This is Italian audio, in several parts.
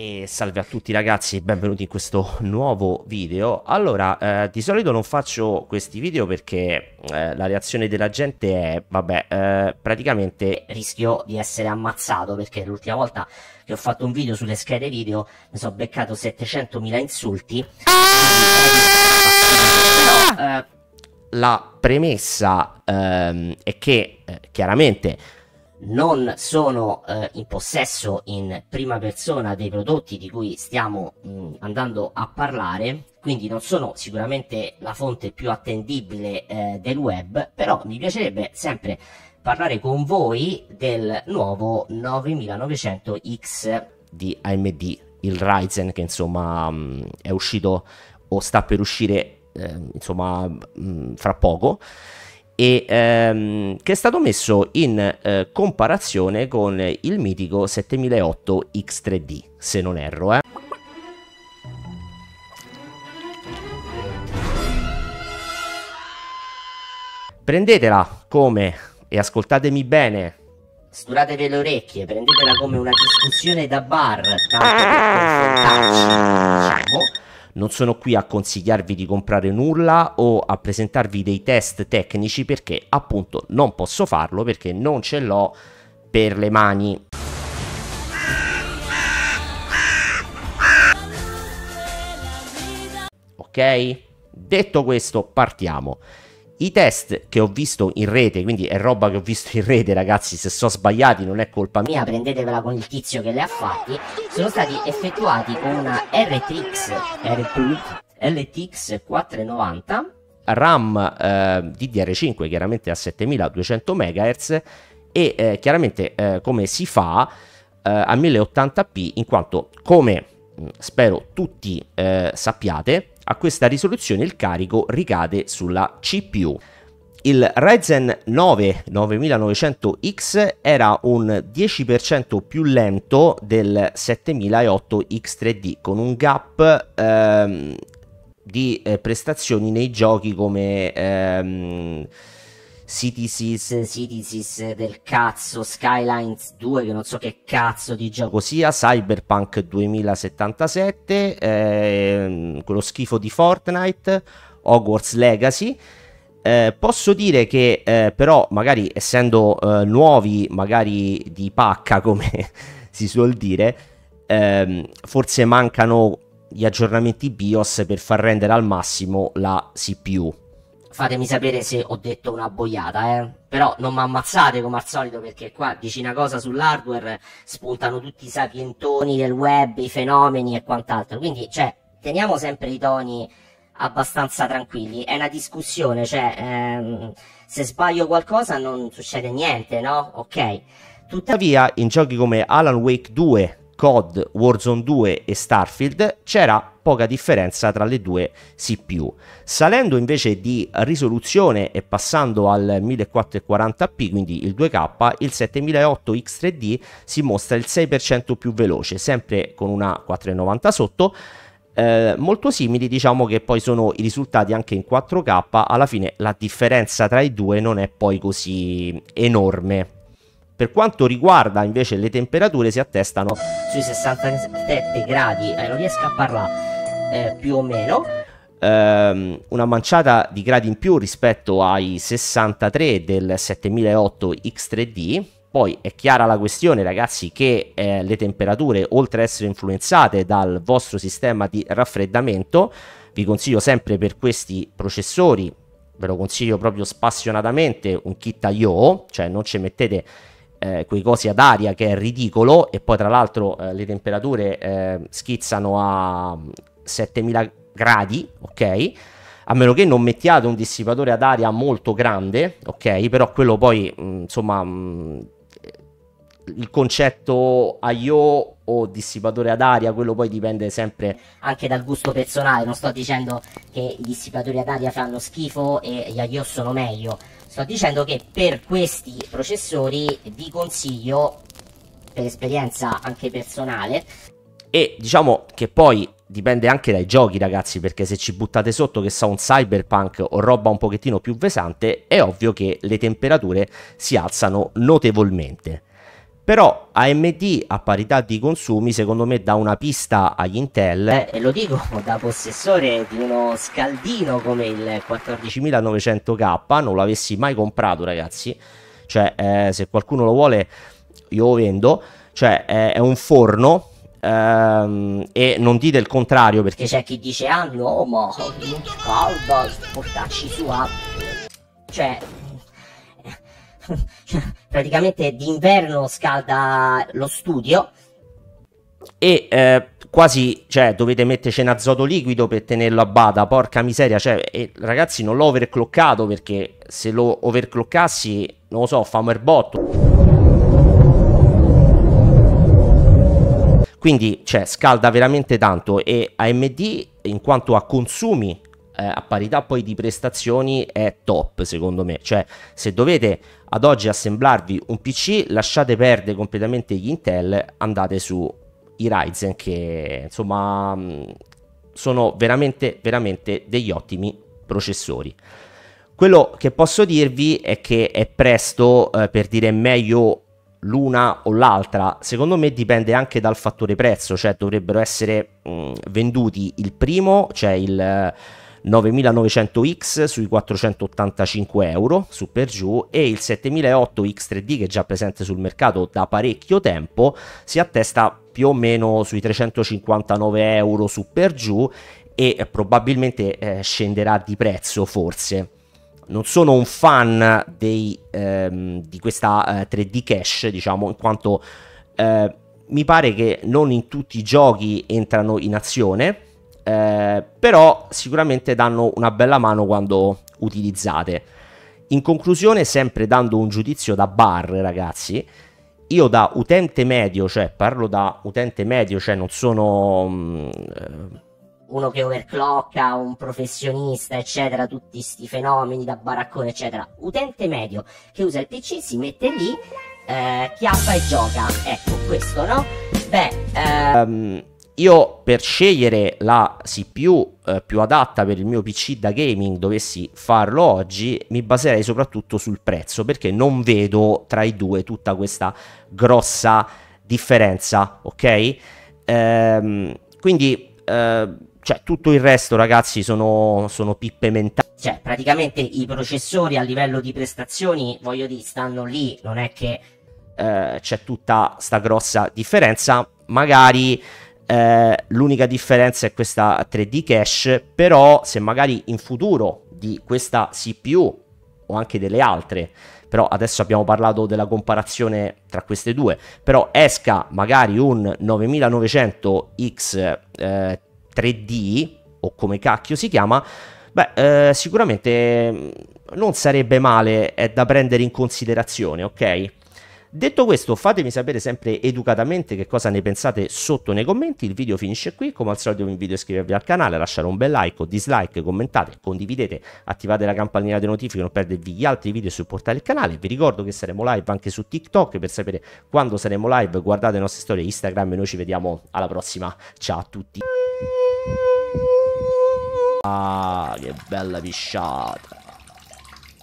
E salve a tutti ragazzi benvenuti in questo nuovo video Allora, eh, di solito non faccio questi video perché eh, la reazione della gente è Vabbè, eh, praticamente rischio di essere ammazzato Perché l'ultima volta che ho fatto un video sulle schede video Mi sono beccato 700.000 insulti Però eh, la premessa ehm, è che eh, chiaramente non sono eh, in possesso in prima persona dei prodotti di cui stiamo mh, mm, andando a parlare, quindi non sono sicuramente la fonte più attendibile eh, del web, però mi piacerebbe sempre parlare con voi del nuovo 9900X di AMD, il Ryzen che insomma mh, mm, è uscito o sta per uscire eh, insomma mh, mm, fra poco e, ehm, che è stato messo in eh, comparazione con il mitico 7008 X3D, se non erro. Eh. Prendetela come, e ascoltatemi bene, sturatevi le orecchie, prendetela come una discussione da bar, tanto per confrontarci, diciamo, non sono qui a consigliarvi di comprare nulla o a presentarvi dei test tecnici perché appunto non posso farlo perché non ce l'ho per le mani. Ok? Detto questo, partiamo. I test che ho visto in rete, quindi è roba che ho visto in rete, ragazzi, se sono sbagliati non è colpa mia, prendetevela con il tizio che le ha fatti, sono stati effettuati con una RTX, RTX 490 RAM eh, DDR5 chiaramente a 7200 MHz e eh, chiaramente eh, come si fa eh, a 1080p in quanto come mm, spero tutti eh, sappiate a questa risoluzione il carico ricade sulla CPU. Il Ryzen 9 9900X era un 10% più lento del 7008X3D con un gap ehm, di eh, prestazioni nei giochi come ehm, Citizens, Citizens del cazzo, Skylines 2 che non so che cazzo di gioco sia, Cyberpunk 2077, eh, quello schifo di Fortnite, Hogwarts Legacy. Eh, posso dire che eh, però magari essendo eh, nuovi, magari di pacca come si suol dire, ehm, forse mancano gli aggiornamenti BIOS per far rendere al massimo la CPU fatemi sapere se ho detto una boiata, eh. Però non mi ammazzate come al solito perché qua dici una cosa sull'hardware, spuntano tutti i sapientoni del web, i fenomeni e quant'altro. Quindi, cioè, teniamo sempre i toni abbastanza tranquilli. È una discussione, cioè, ehm, se sbaglio qualcosa non succede niente, no? Ok. Tuttavia, in giochi come Alan Wake 2, COD, Warzone 2 e Starfield c'era poca differenza tra le due CPU. Salendo invece di risoluzione e passando al 1440p, quindi il 2K, il 7008 X3D si mostra il 6% più veloce, sempre con una 490 sotto. Eh, molto simili diciamo che poi sono i risultati anche in 4K alla fine la differenza tra i due non è poi così enorme per quanto riguarda invece le temperature si attestano sui 67 gradi, eh, non riesco a parlare eh, più o meno, ehm, una manciata di gradi in più rispetto ai 63 del 7008 X3D. Poi è chiara la questione, ragazzi, che eh, le temperature, oltre ad essere influenzate dal vostro sistema di raffreddamento, vi consiglio sempre per questi processori, ve lo consiglio proprio spassionatamente, un kit IO, cioè non ci mettete eh, quei cosi ad aria che è ridicolo e poi tra l'altro eh, le temperature eh, schizzano a 7000 mm, gradi, ok? A meno che non mettiate un dissipatore ad aria molto grande, ok? Però quello poi, mh, mm, insomma, mh, mm, il concetto IO o dissipatore ad aria, quello poi dipende sempre anche dal gusto personale, non sto dicendo che i dissipatori ad aria fanno schifo e gli IO sono meglio, sto dicendo che per questi processori vi consiglio per esperienza anche personale e diciamo che poi dipende anche dai giochi ragazzi perché se ci buttate sotto che sa un cyberpunk o roba un pochettino più pesante è ovvio che le temperature si alzano notevolmente però AMD a parità di consumi secondo me dà una pista agli Intel. Eh, e lo dico da possessore di uno scaldino come il 14900K, non l'avessi mai comprato ragazzi, cioè eh, se qualcuno lo vuole io lo vendo, cioè eh, è un forno Um, e non dite il contrario perché c'è chi dice ah no ma non calda portarci su app ah. cioè praticamente d'inverno scalda lo studio. E eh, quasi, cioè, dovete metterci un azoto liquido per tenerlo a bada, porca miseria, cioè, eh, ragazzi, non l'ho overclockato perché se lo overcloccassi, non lo so, fa un botto. quindi cioè, scalda veramente tanto e AMD in quanto a consumi eh, a parità poi di prestazioni è top secondo me cioè se dovete ad oggi assemblarvi un PC, lasciate perdere completamente gli Intel, andate su i Ryzen che insomma mm, sono veramente veramente degli ottimi processori. Quello che posso dirvi è che è presto eh, per dire meglio l'una o l'altra, secondo me dipende anche dal fattore prezzo, cioè dovrebbero essere mh, mm, venduti il primo, cioè il eh, 9900X sui 485 euro su per giù e il 7008 X3D che è già presente sul mercato da parecchio tempo si attesta più o meno sui 359 euro su per giù e probabilmente eh, scenderà di prezzo forse non sono un fan dei, ehm, di questa eh, 3D cache, diciamo, in quanto eh, mi pare che non in tutti i giochi entrano in azione eh, però sicuramente danno una bella mano quando utilizzate. In conclusione, sempre dando un giudizio da bar, ragazzi, io da utente medio, cioè parlo da utente medio, cioè non sono... Mh, mm, eh, uno che overclocka, un professionista, eccetera, tutti questi fenomeni da baraccone, eccetera. Utente medio che usa il PC si mette lì, eh, chiappa e gioca. Ecco, questo, no? Beh... Eh... Um io per scegliere la CPU eh, più adatta per il mio PC da gaming dovessi farlo oggi, mi baserei soprattutto sul prezzo perché non vedo tra i due tutta questa grossa differenza, ok? Ehm, quindi, eh, cioè, tutto il resto, ragazzi, sono, sono pippe mentali. Cioè, praticamente i processori a livello di prestazioni, voglio dire, stanno lì, non è che eh, c'è tutta sta grossa differenza. Magari eh, l'unica differenza è questa 3D cache, però se magari in futuro di questa CPU o anche delle altre, però adesso abbiamo parlato della comparazione tra queste due, però esca magari un 9900X eh, 3D o come cacchio si chiama, beh eh, sicuramente mm, non sarebbe male, è da prendere in considerazione, ok? Detto questo, fatemi sapere sempre educatamente che cosa ne pensate sotto nei commenti. Il video finisce qui. Come al solito, vi invito a iscrivervi al canale, lasciare un bel like o dislike, commentate, condividete, attivate la campanella di notifiche, per non perdervi gli altri video e supportare il canale. Vi ricordo che saremo live anche su TikTok per sapere quando saremo live. Guardate le nostre storie Instagram e noi ci vediamo alla prossima. Ciao a tutti. Ah, che bella pisciata.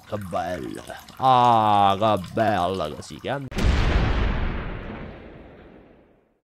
Che bella. Ah, che bella così. Che...